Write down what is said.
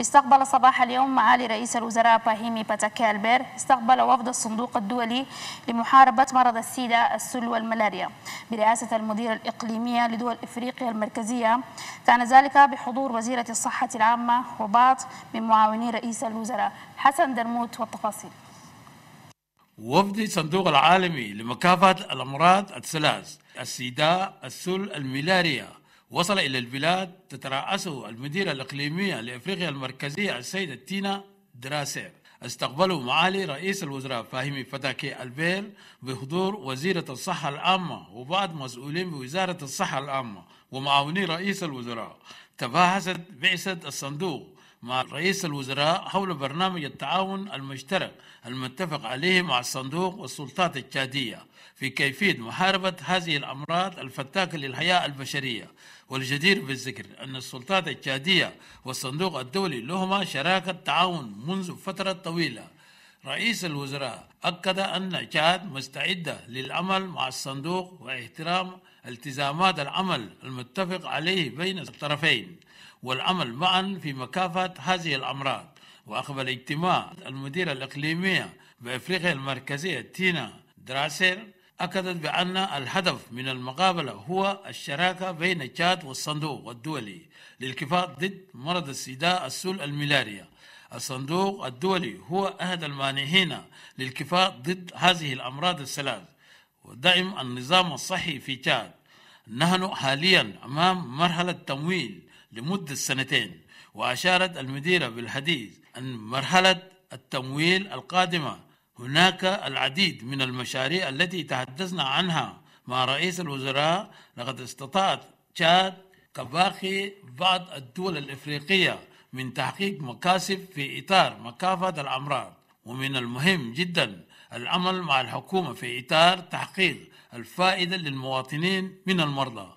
استقبل صباح اليوم معالي رئيس الوزراء باهيمي باتاكالبير استقبل وفد الصندوق الدولي لمحاربة مرض السيدا السل والملاريا برئاسة المدير الإقليمية لدول إفريقيا المركزية كان ذلك بحضور وزيرة الصحة العامة وبعض من معاوني رئيس الوزراء حسن درموت والتفاصيل وفد صندوق العالمي لمكافحة الأمراض الثلاث السيدا السل الملاريا وصل إلى البلاد تترأسه المديرة الإقليمية لأفريقيا المركزية السيدة تينا دراسير استقبله معالي رئيس الوزراء فاهمي فتاكي البيل بحضور وزيرة الصحة العامة وبعض مسؤولين بوزارة الصحة العامة ومعاوني رئيس الوزراء تباحثت بعثة الصندوق مع رئيس الوزراء حول برنامج التعاون المشترك المتفق عليه مع الصندوق والسلطات التشادية في كيفية محاربة هذه الأمراض الفتاكة للحياة البشرية والجدير بالذكر أن السلطات التشادية والصندوق الدولي لهما شراكة تعاون منذ فترة طويلة رئيس الوزراء أكد أن تشاد مستعدة للعمل مع الصندوق واحترام التزامات العمل المتفق عليه بين الطرفين والعمل معا في مكافحة هذه الأمراض وأقبل اجتماع المديرة الإقليمية بأفريقيا المركزية تينا دراسير أكدت بأن الهدف من المقابلة هو الشراكة بين تشاد والصندوق الدولي للكفاح ضد مرض السيداء السل الملاريا الصندوق الدولي هو أحد المانحين للكفاء ضد هذه الأمراض الثلاث ودعم النظام الصحي في تشاد نحن حاليا أمام مرحلة تمويل لمدة سنتين وأشارت المديرة بالحديث أن مرحلة التمويل القادمة هناك العديد من المشاريع التي تحدثنا عنها مع رئيس الوزراء لقد استطاعت تشاد كباقي بعض الدول الإفريقية من تحقيق مكاسب في إطار مكافحة الأمراض ومن المهم جدا العمل مع الحكومة في إطار تحقيق الفائدة للمواطنين من المرضى